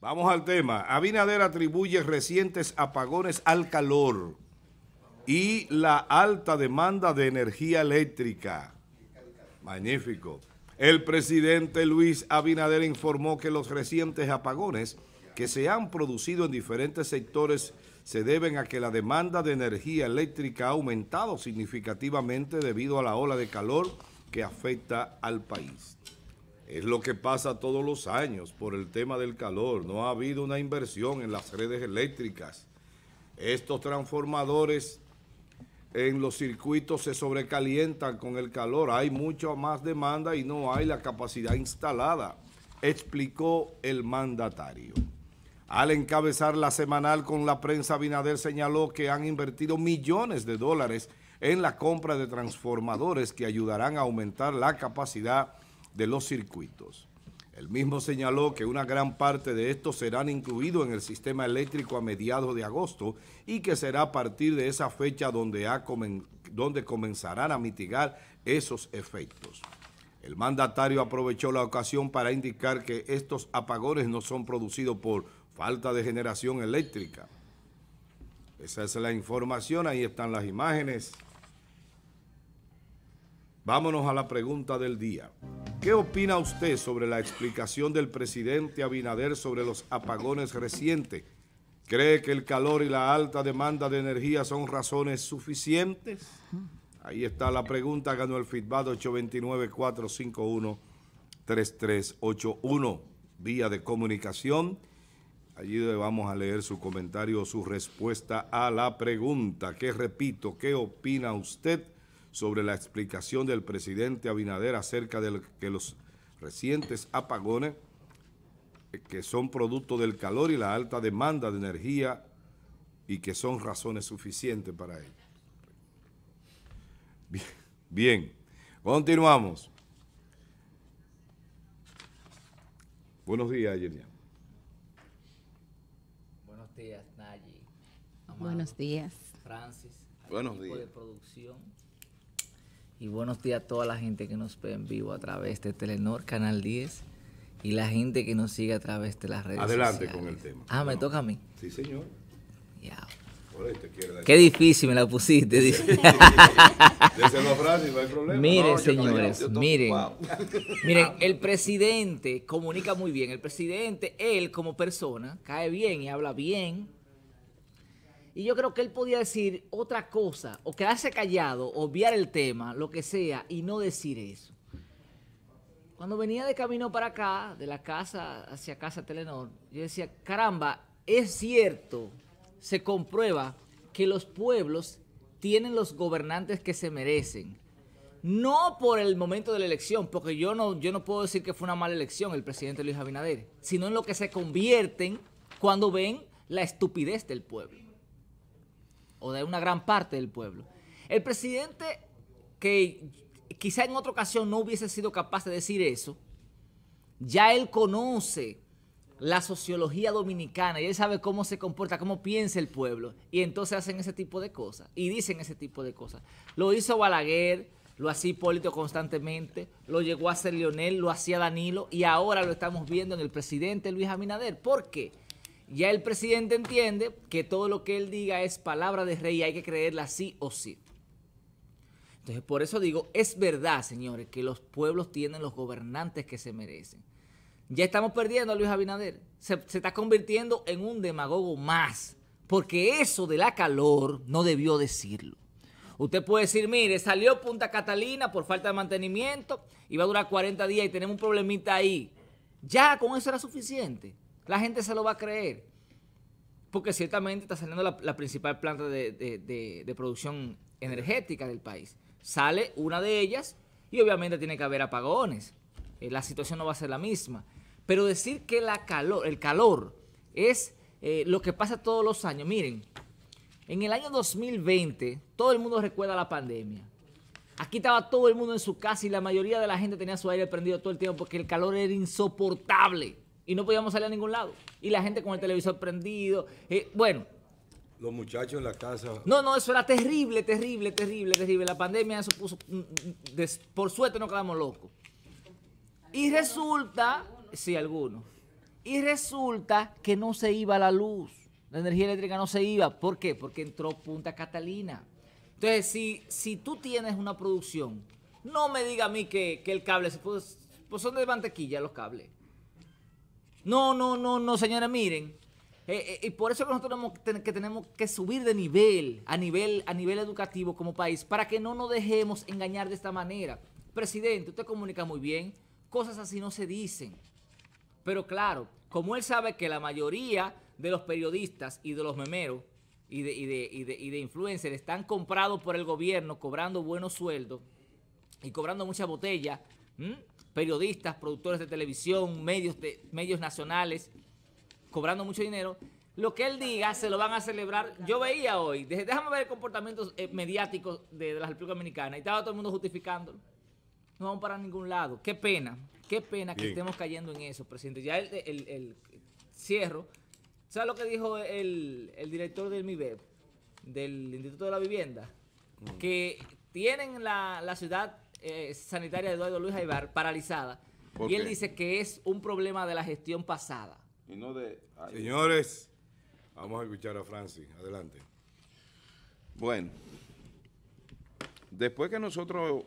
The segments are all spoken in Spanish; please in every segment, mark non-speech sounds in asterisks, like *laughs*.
Vamos al tema. Abinader atribuye recientes apagones al calor y la alta demanda de energía eléctrica. Magnífico. El presidente Luis Abinader informó que los recientes apagones que se han producido en diferentes sectores se deben a que la demanda de energía eléctrica ha aumentado significativamente debido a la ola de calor que afecta al país. Es lo que pasa todos los años por el tema del calor. No ha habido una inversión en las redes eléctricas. Estos transformadores en los circuitos se sobrecalientan con el calor. Hay mucha más demanda y no hay la capacidad instalada, explicó el mandatario. Al encabezar la semanal con la prensa, Binader señaló que han invertido millones de dólares en la compra de transformadores que ayudarán a aumentar la capacidad de los circuitos. El mismo señaló que una gran parte de estos serán incluidos en el sistema eléctrico a mediados de agosto y que será a partir de esa fecha donde, donde comenzarán a mitigar esos efectos. El mandatario aprovechó la ocasión para indicar que estos apagones no son producidos por falta de generación eléctrica. Esa es la información, ahí están las imágenes. Vámonos a la pregunta del día. ¿Qué opina usted sobre la explicación del presidente Abinader sobre los apagones recientes? ¿Cree que el calor y la alta demanda de energía son razones suficientes? Ahí está la pregunta, ganó el feedback 829-451-3381, vía de comunicación. Allí vamos a leer su comentario o su respuesta a la pregunta, que repito, ¿qué opina usted sobre la explicación del presidente Abinader acerca de que los recientes apagones que son producto del calor y la alta demanda de energía y que son razones suficientes para ello. Bien, continuamos. Buenos días, Yerian. Buenos días, Nayi. Buenos días. Francis. Buenos días. producción. Y buenos días a toda la gente que nos ve en vivo a través de Telenor, Canal 10, y la gente que nos sigue a través de las redes sociales. Adelante con el tema. Ah, me toca a mí. Sí, señor. Ya. Qué difícil me la pusiste. *laughs* no hay problema. Miren, señores, miren. *laughs* Miren, ah. el presidente comunica muy bien. El presidente, él como persona, cae bien y habla bien y yo creo que él podía decir otra cosa, o quedarse callado, obviar el tema, lo que sea, y no decir eso. Cuando venía de camino para acá, de la casa hacia casa Telenor, yo decía, caramba, es cierto, se comprueba que los pueblos tienen los gobernantes que se merecen. No por el momento de la elección, porque yo no, yo no puedo decir que fue una mala elección el presidente Luis Abinader, sino en lo que se convierten cuando ven la estupidez del pueblo o de una gran parte del pueblo. El presidente que quizá en otra ocasión no hubiese sido capaz de decir eso, ya él conoce la sociología dominicana y él sabe cómo se comporta, cómo piensa el pueblo. Y entonces hacen ese tipo de cosas y dicen ese tipo de cosas. Lo hizo Balaguer, lo hacía Hipólito constantemente, lo llegó a hacer Leonel, lo hacía Danilo y ahora lo estamos viendo en el presidente Luis Abinader. ¿Por qué? Ya el presidente entiende que todo lo que él diga es palabra de rey y hay que creerla sí o sí. Entonces, por eso digo, es verdad, señores, que los pueblos tienen los gobernantes que se merecen. Ya estamos perdiendo a Luis Abinader. Se, está convirtiendo en un demagogo más. Porque eso de la calor no debió decirlo. Usted puede decir, mire, salió Punta Catalina por falta de mantenimiento Iba a durar 40 días y tenemos un problemita ahí. Ya con eso era suficiente la gente se lo va a creer. Porque ciertamente está saliendo la, principal planta de, producción energética del país. Sale una de ellas y obviamente tiene que haber apagones. Eh, la situación no va a ser la misma. Pero decir que el calor es eh, lo que pasa todos los años. Miren, en el año 2020 todo el mundo recuerda la pandemia. Aquí estaba todo el mundo en su casa y la mayoría de la gente tenía su aire prendido todo el tiempo porque el calor era insoportable y no podíamos salir a ningún lado. Y la gente con el televisor prendido. Eh, bueno. Los muchachos en la casa. No, no, eso era terrible, terrible, terrible, terrible. La pandemia eso puso... Mm, mm, por suerte no quedamos locos. Y resulta... Sí, algunos. Y resulta que no se iba la luz. La energía eléctrica no se iba. ¿Por qué? Porque entró Punta Catalina. Entonces, si, si tú tienes una producción, no me diga a mí que, el cable... Pues, pues son de mantequilla los cables. No, no, no, no, señora, miren. Eh, eh, y por eso que nosotros tenemos que, tenemos que subir de nivel a, nivel, a nivel educativo como país, para que no nos dejemos engañar de esta manera. Presidente, usted comunica muy bien, cosas así no se dicen. Pero claro, como él sabe que la mayoría de los periodistas y de los memeros y de, y influencers están comprados por el gobierno, cobrando buenos sueldos y cobrando muchas botellas, periodistas, productores de televisión, medios, de, medios nacionales, cobrando mucho dinero, lo que él diga se lo van a celebrar. Yo veía hoy, déjame ver el comportamiento eh, mediático de, la República Dominicana, y estaba todo el mundo justificándolo. No vamos para ningún lado. Qué pena, qué pena que estemos cayendo en eso, presidente. Ya el, cierro. ¿Sabes lo que dijo el, director del MIBEB, del Instituto de la Vivienda? Mm. Que tienen la, la ciudad eh, sanitaria de Eduardo Luis Aybar paralizada. Y él dice que es un problema de la gestión pasada. Y no de... Ah, Señores, vamos a escuchar a Francis. Adelante. Bueno, después que nosotros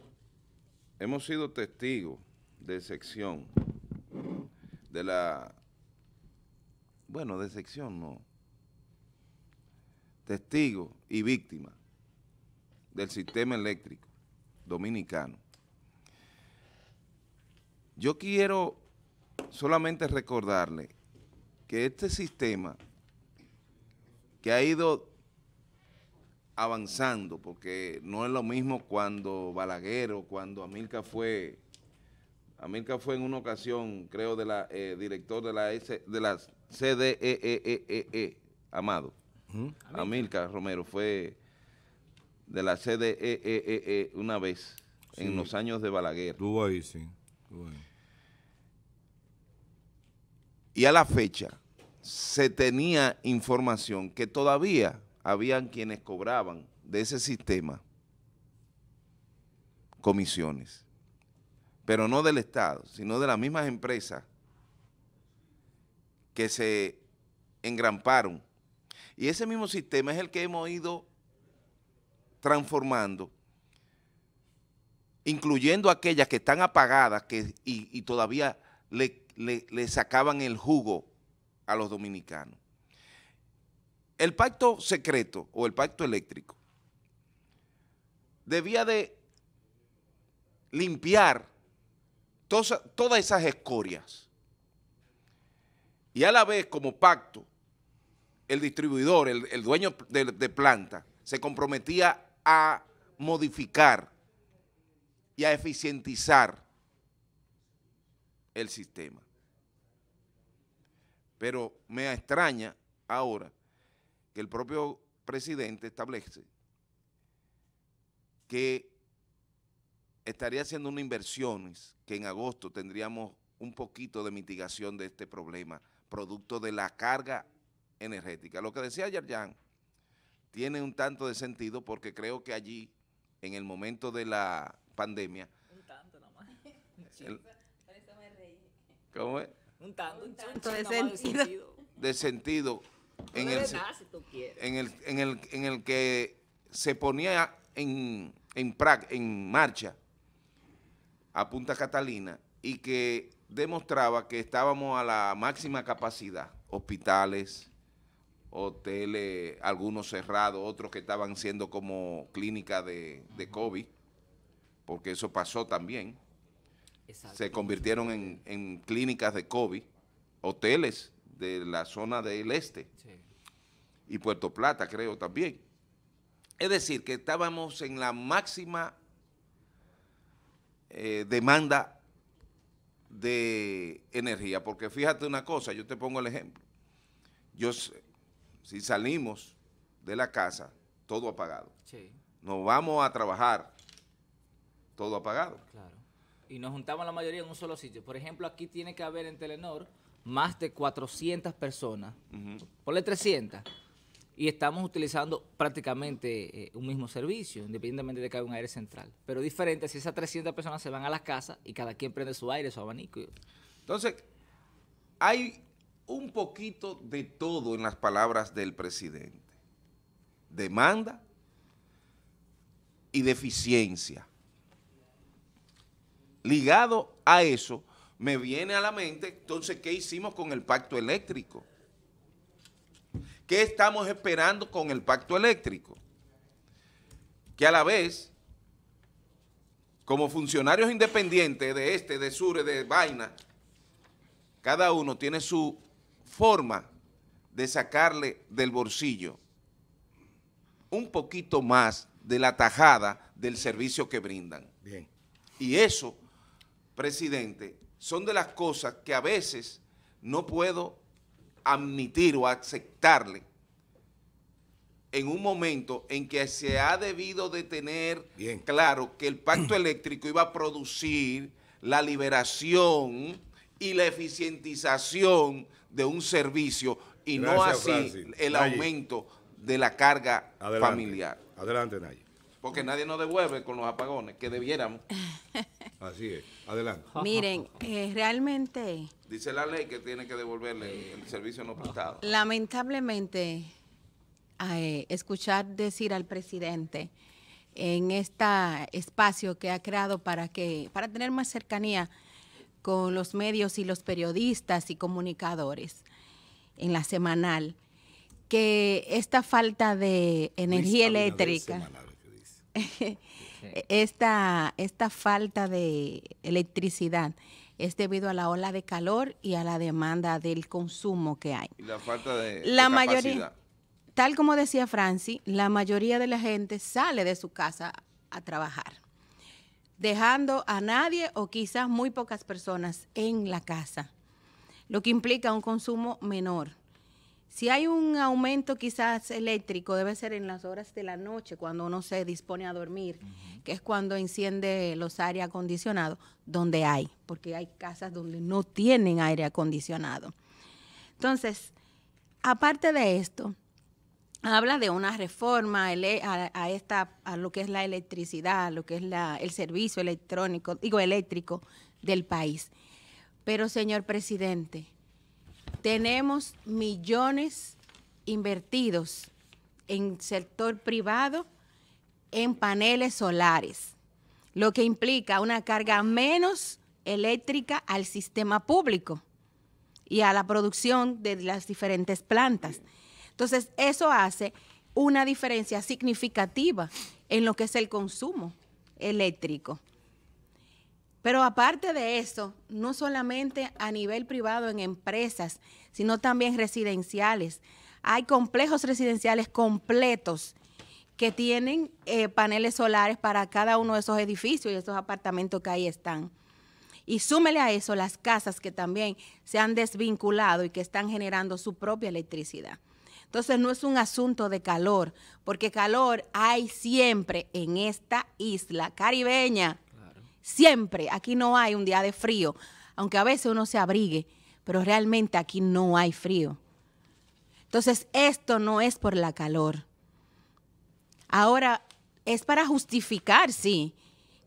hemos sido testigos de sección, de la... Bueno, de sección no. Testigo y víctima del sistema eléctrico dominicano, yo quiero solamente recordarle que este sistema que ha ido avanzando, porque no es lo mismo cuando Balaguer o cuando Amilca fue, Amilca fue en una ocasión, creo, de la eh, director de la S, de la e e e Amado. ¿Mm? Amilca Romero fue de la CDEEE una vez, en los años de Balaguer. Estuvo ahí, sí. Y a la fecha se tenía información que todavía habían quienes cobraban de ese sistema comisiones, pero no del Estado, sino de las mismas empresas que se engramparon. Y ese mismo sistema es el que hemos ido transformando incluyendo aquellas que están apagadas que, y, todavía le, sacaban el jugo a los dominicanos. El pacto secreto o el pacto eléctrico debía de limpiar todas esas escorias. Y a la vez, como pacto, el distribuidor, el, dueño de, de planta, se comprometía a modificar y a eficientizar el sistema. Pero me extraña ahora que el propio presidente establece que estaría haciendo unas inversiones que en agosto tendríamos un poquito de mitigación de este problema, producto de la carga energética. Lo que decía Yerjan tiene un tanto de sentido porque creo que allí, en el momento de la pandemia. Un tanto nomás. *laughs* Por eso me reí. ¿Cómo es? Un tanto, un tanto de sentido. En el, en, el, en, el, que se ponía en, en, en marcha a Punta Catalina y que demostraba que estábamos a la máxima capacidad, hospitales, hoteles, algunos cerrados, otros que estaban siendo como clínica de, de COVID, porque eso pasó también. Se convirtieron en, clínicas de COVID, hoteles de la zona del este y Puerto Plata, creo también. Es decir, que estábamos en la máxima eh, demanda de energía, porque fíjate una cosa, yo te pongo el ejemplo. Yo, si salimos de la casa, todo apagado, nos vamos a trabajar, todo apagado. Claro. Y nos juntamos la mayoría en un solo sitio. Por ejemplo, aquí tiene que haber en Telenor más de 400 personas, ponle 300, y estamos utilizando prácticamente eh, un mismo servicio, independientemente de que haya un aire central. Pero diferente si esas 300 personas se van a las casas y cada quien prende su aire, su abanico. Entonces, hay un poquito de todo en las palabras del presidente. Demanda y deficiencia ligado a eso, me viene a la mente, entonces, ¿qué hicimos con el pacto eléctrico? ¿Qué estamos esperando con el pacto eléctrico? Que a la vez, como funcionarios independientes de este, de sur, de vaina, cada uno tiene su forma de sacarle del bolsillo un poquito más de la tajada del servicio que brindan. Y eso presidente, son de las cosas que a veces no puedo admitir o aceptarle en un momento en que se ha debido de tener claro que el pacto *clears throat* eléctrico iba a producir la liberación y la eficientización de un servicio y no así el aumento de la carga familiar. Adelante, nadie. Porque nadie nos devuelve con los apagones que debiéramos. así es. Adelante. *laughs* Miren, eh, realmente... Dice la ley que tiene que devolverle el servicio no prestado. Lamentablemente, eh, escuchar decir al presidente en este espacio que ha creado para, que, para tener más cercanía con los medios y los periodistas y comunicadores en la semanal, que esta falta de energía eléctrica... *laughs* E, esta, falta de electricidad es debido a la ola de calor y a la demanda del consumo que hay. la falta de, la mayoría, Tal como decía Franci, la mayoría de la gente sale de su casa a trabajar, dejando a nadie o quizás muy pocas personas en la casa, lo que implica un consumo menor. Si hay un aumento quizás eléctrico, debe ser en las horas de la noche, cuando uno se dispone a dormir, que es cuando enciende los aire acondicionados, donde hay, porque hay casas donde no tienen aire acondicionado. Entonces, aparte de esto, habla de una reforma a, esta, a lo que es la electricidad, lo que es el servicio electrónico, digo eléctrico del país. Pero, señor presidente, tenemos millones invertidos en sector privado en paneles solares, lo que implica una carga menos eléctrica al sistema público y a la producción de las diferentes plantas. Entonces, eso hace una diferencia significativa en lo que es el consumo eléctrico. Pero aparte de eso, no solamente a nivel privado en empresas, sino también residenciales. Hay complejos residenciales completos que tienen eh, paneles solares para cada uno de esos edificios y esos apartamentos que ahí están. Y súmele a eso las casas que también se han desvinculado y que están generando su propia electricidad. Entonces no es un asunto de calor, porque calor hay siempre en esta isla caribeña. Siempre, aquí no hay un día de frío, aunque a veces uno se abrigue, pero realmente aquí no hay frío. Entonces, esto no es por la calor. Ahora, es para justificar, sí,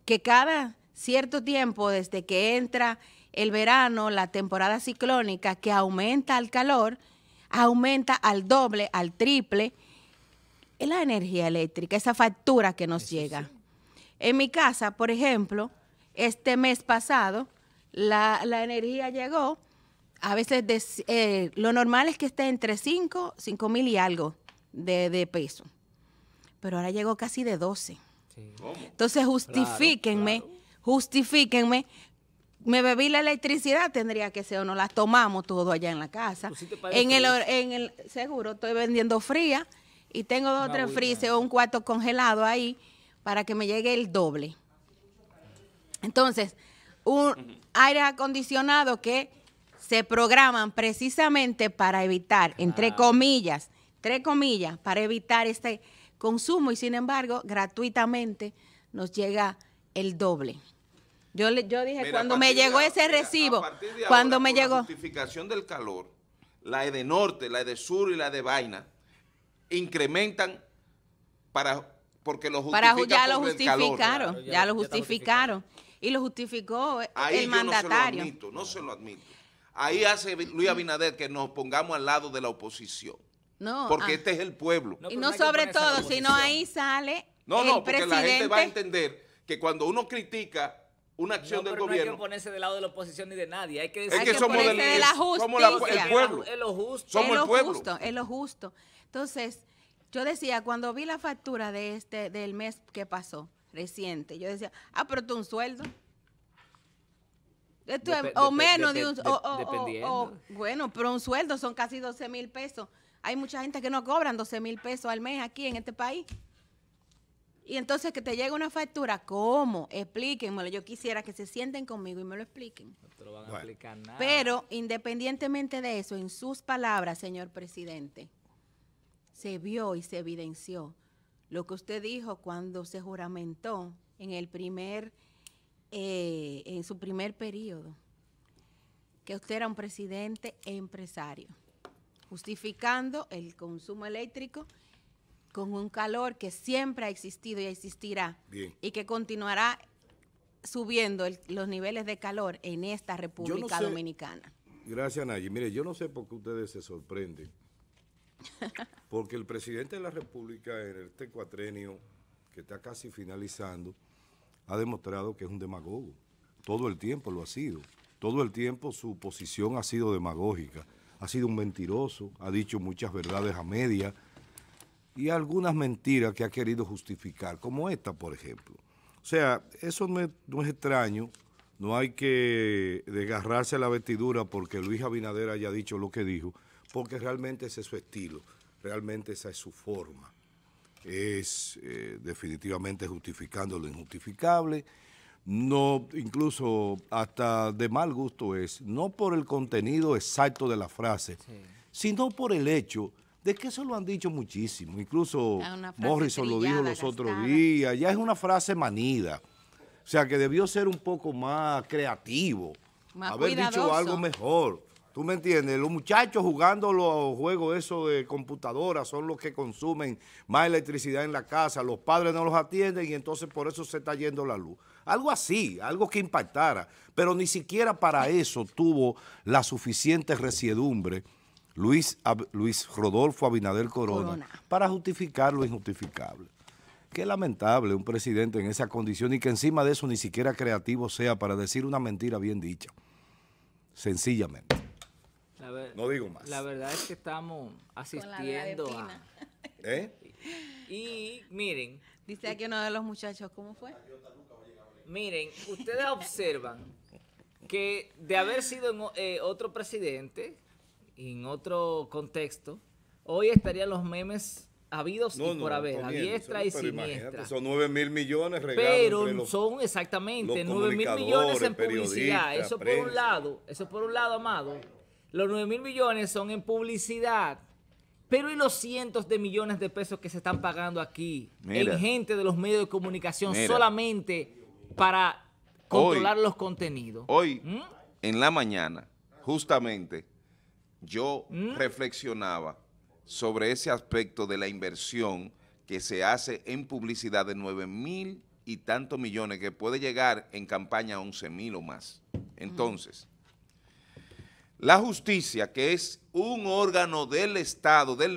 que cada cierto tiempo, desde que entra el verano, la temporada ciclónica, que aumenta el calor, aumenta al doble, al triple, la energía eléctrica, esa factura que nos llega. En mi casa, por ejemplo, este mes pasado la, energía llegó, a veces eh, lo normal es que esté entre 5, mil y algo de, peso, pero ahora llegó casi de 12. Entonces justifíquenme, justifíquenme me bebí la electricidad, tendría que ser o no la tomamos todo allá en la casa. Pues en, el, en el seguro estoy vendiendo fría y tengo dos o tres frises o un cuarto congelado ahí para que me llegue el doble. Entonces, un aire acondicionado que se programan precisamente para evitar, entre ah. comillas, entre comillas, para evitar este consumo y sin embargo, gratuitamente nos llega el doble. Yo, le, yo dije, cuando me llegó ese recibo, cuando me llegó... La justificación del calor, la de norte, la de sur y la de vaina, incrementan para porque lo Para, ya, lo justificaron, ya lo justificaron. Y lo justificó el mandatario. No se lo admito, no se lo admito. Ahí hace Luis Abinader que nos pongamos al lado de la oposición. No. Porque ah. este es el pueblo. y no, sobre todo, sino ahí sale. No, el no, porque presidente. la gente va a entender que cuando uno critica una acción del gobierno. No hay que ponerse del lado de la oposición ni de nadie. Hay que, decir, que, somos de la justicia. Somos el pueblo. Es lo justo. Somos lo el pueblo. Justo, es lo justo. Entonces, yo decía, cuando vi la factura de este del mes que pasó, reciente, yo decía, ah, pero tú un sueldo. Esto es, o menos de, un... bueno, pero un sueldo son casi 12 mil pesos. Hay mucha gente que no cobran 12 mil pesos al mes aquí en este país. Y entonces que te llega una factura, ¿cómo? Explíquenmelo. Yo quisiera que se sienten conmigo y me lo expliquen. Pero independientemente de eso, en sus palabras, señor presidente, se vio y se evidenció lo que usted dijo cuando se juramentó en el primer, eh, en su primer periodo, que usted era un presidente empresario, justificando el consumo eléctrico con un calor que siempre ha existido y existirá y que continuará subiendo los niveles de calor en esta República Dominicana. Gracias, Nayi. Mire, yo no sé por qué ustedes se sorprenden *laughs* Porque el presidente de la República en este cuatrenio que está casi finalizando ha demostrado que es un demagogo. Todo el tiempo lo ha sido. Todo el tiempo su posición ha sido demagógica. Ha sido un mentiroso, ha dicho muchas verdades a media y algunas mentiras que ha querido justificar, como esta, por ejemplo. O sea, eso no es, extraño no hay que desgarrarse la vestidura porque Luis Abinader haya dicho lo que dijo, porque realmente ese es su estilo, realmente esa es su forma. Es eh, definitivamente justificando lo injustificable, no, incluso hasta de mal gusto es, no por el contenido exacto de la frase, sino por el hecho de que eso lo han dicho muchísimo. Incluso Morrison lo dijo los otros días, ya es una frase manida. O sea, que debió ser un poco más creativo, haber dicho algo mejor. ¿Tú me entiendes? Los muchachos jugando los juegos esos de computadoras son los que consumen más electricidad en la casa. Los padres no los atienden y entonces por eso se está yendo la luz. Algo así, algo que impactara. Pero ni siquiera para eso tuvo la suficiente resiedumbre Luis, Luis Rodolfo Abinader Corona, Corona para justificar lo injustificable. Qué lamentable un presidente en esa condición y que encima de eso ni siquiera creativo sea para decir una mentira bien dicha. Sencillamente no digo más. La verdad es que estamos asistiendo a... ¿Eh? Y miren. Dice aquí uno de los muchachos, ¿cómo fue? Miren, ustedes observan que de haber sido eh, otro presidente, en otro contexto, hoy estarían los memes habidos y por haber, a diestra y siniestra. Son 9 mil millones regalos. Pero son exactamente 9 mil millones en publicidad. Eso por un lado, eso por un lado, Amado. Los 9 mil millones son en publicidad. Pero y los cientos de millones de pesos que se están pagando aquí en gente de los medios de comunicación solamente para controlar los contenidos. Hoy, ¿Mm? en la mañana, justamente, yo ¿Mm? reflexionaba sobre ese aspecto de la inversión que se hace en publicidad de 9 mil y tantos millones que puede llegar en campaña a 11 mil o más. Entonces, la justicia, que es un órgano del Estado, del,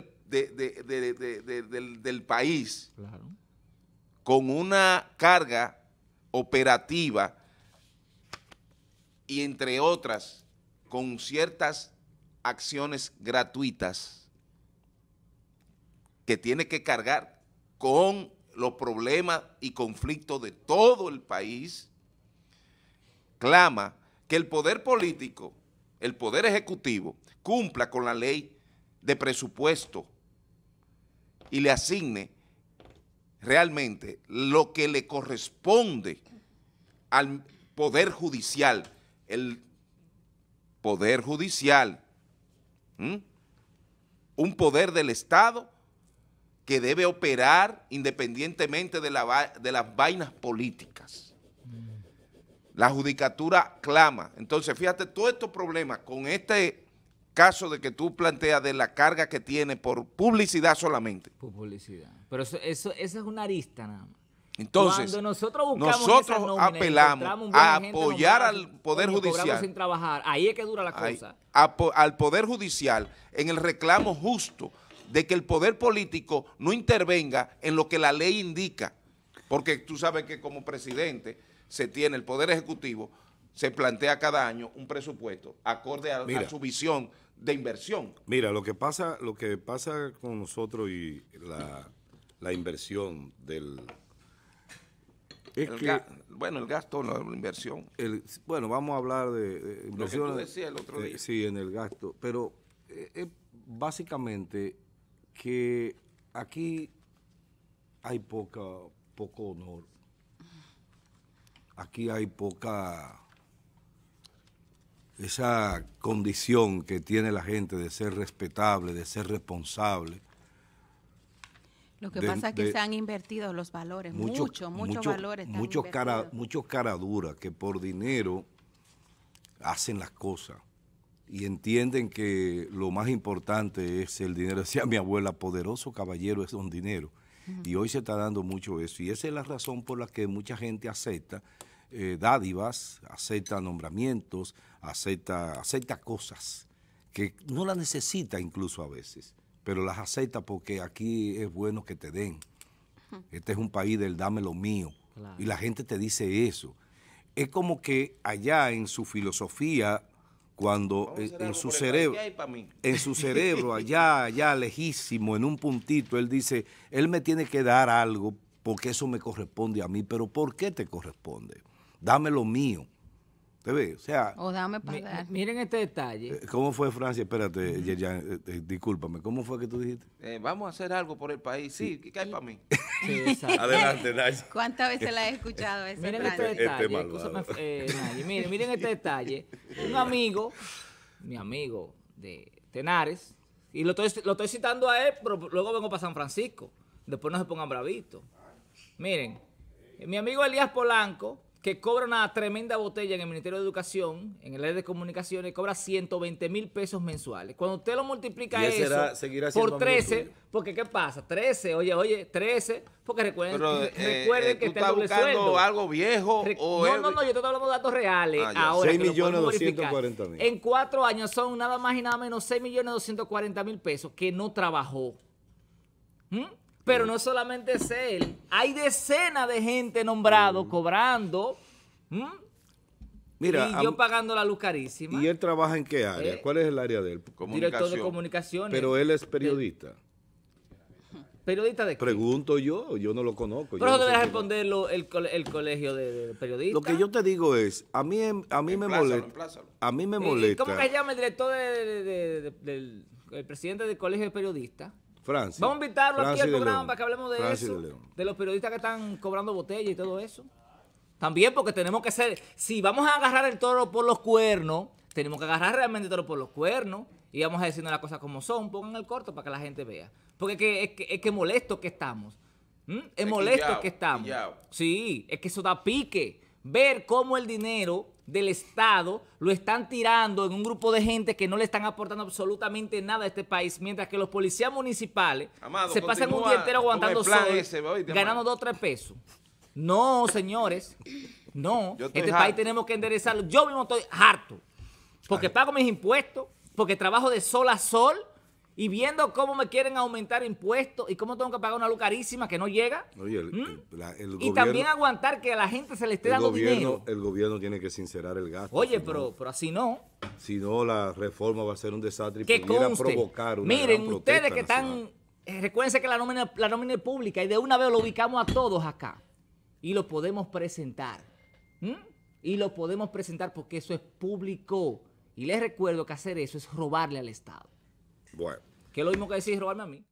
país, con una carga operativa y entre otras, con ciertas acciones gratuitas que tiene que cargar con los problemas y conflictos de todo el país, clama que el poder político el Poder Ejecutivo, cumpla con la ley de presupuesto y le asigne realmente lo que le corresponde al Poder Judicial, el Poder Judicial, un poder del Estado que debe operar independientemente de las vainas políticas. La judicatura clama. Entonces, fíjate, todos estos problemas con este caso de que tú planteas de la carga que tiene por publicidad solamente. Por publicidad. Pero eso, eso, es una arista nada más. Entonces, nosotros, buscamos nosotros apelamos a apoyar al Poder Judicial. Sin trabajar. Ahí es que dura la cosa. al Poder Judicial en el reclamo justo de que el Poder Político no intervenga en lo que la ley indica. Porque tú sabes que como presidente se tiene el Poder Ejecutivo, se plantea cada año un presupuesto acorde a, su visión de inversión. Mira, lo que pasa, lo que pasa con nosotros y la, la inversión del... Es que, bueno, el gasto, la inversión. bueno, vamos a hablar de, inversión el otro eh, sí, en el gasto. Pero es eh, eh, básicamente que aquí hay poca, poco honor aquí hay poca esa condición que tiene la gente de ser respetable, de ser responsable. Lo que pasa es que se han invertido los valores, muchos muchos valores. Muchos cara, dura que por dinero hacen las cosas y entienden que lo más importante es el dinero. *laughs* Decía mi abuela, poderoso caballero es un dinero. Y hoy se está dando mucho eso. Y esa es la razón por la que mucha gente acepta eh, dádivas, acepta nombramientos, acepta, acepta cosas que no las necesita incluso a veces, pero las acepta porque aquí es bueno que te den. Este es un país del dame lo mío. Y la gente te dice eso. Es como que allá en su filosofía, cuando en, su cerebro, en su cerebro, allá, allá lejísimo, en un puntito, él dice, él me tiene que dar algo porque eso me corresponde a mí, pero ¿por qué te corresponde? dame lo mío. ¿Te ve? O sea. dame para Miren este detalle. Eh, ¿Cómo fue Francia? Espérate, uh discúlpame. ¿Cómo fue que tú dijiste? vamos a hacer algo por el país. Sí, ¿qué cae para mí? *laughs* Adelante, Nay. *laughs* ¿Cuántas veces la he escuchado ese Miren este, este detalle. miren, miren este detalle. Un amigo, mi amigo de Tenares, y lo estoy, lo estoy citando a él, pero luego vengo para San Francisco. Después no se pongan bravitos. Miren, mi amigo Elías Polanco que cobra una tremenda botella en el Ministerio de Educación, en el área de comunicaciones, cobra 120 mil pesos mensuales. Cuando usted lo multiplica eso por 13, porque ¿qué pasa? 13, oye, oye, 13, porque recuerden, eh, recuerden eh, que está doble algo viejo No, no, no, yo estoy hablando de datos reales. Ah, ahora, 6 millones 240 mil. En cuatro años son nada más y nada menos 6 millones 240 mil pesos que no trabajó. ¿Mm? Pero no solamente es él. Hay decenas de gente nombrado cobrando. Mira, y yo pagando la luz carísima. ¿Y él trabaja en qué área? Eh, ¿Cuál es el área de él? Director de comunicaciones. Pero él es eh, periodista. ¿Periodista de qué? Pregunto yo, yo no lo conozco. Pero no deberás responderlo el, colegio de, periodistas. Lo que yo te digo es, a mí, em, a mí me molesta. A mí me molesta. ¿Cómo que se llama el director de, del presidente del colegio de periodistas? Vamos a invitarlo aquí al programa para que hablemos de eso. De, los periodistas que están cobrando botella y todo eso. También porque tenemos que ser, si vamos a agarrar el toro por los cuernos, tenemos que agarrar realmente el toro por los cuernos y vamos a decirnos las cosas como son. Pongan el corto para que la gente vea. Porque es que, molesto que estamos. Es, molesto que, estamos. Sí, es que eso da pique. Ver cómo el dinero del Estado lo están tirando en un grupo de gente que no le están aportando absolutamente nada a este país, mientras que los policías municipales se pasan un día entero aguantando sol, ganando dos o tres pesos. No, señores, no. Este país tenemos que enderezarlo. Yo mismo estoy harto, porque pago mis impuestos, porque trabajo de sol a sol, y viendo cómo me quieren aumentar impuestos y cómo tengo que pagar una luz carísima que no llega. y también aguantar que a la gente se le esté dando dinero. El gobierno tiene que sincerar el gasto. Oye, pero, pero así no. Si no, la reforma va a ser un desastre y que pudiera provocar una Miren, ustedes que están... Eh, recuérdense que la nómina, la nómina es pública y de una vez lo ubicamos a todos acá y lo podemos presentar. Y lo podemos presentar porque eso es público. Y les recuerdo que hacer eso es robarle al Estado. Bueno. Que es lo mismo que decir robarme a mí.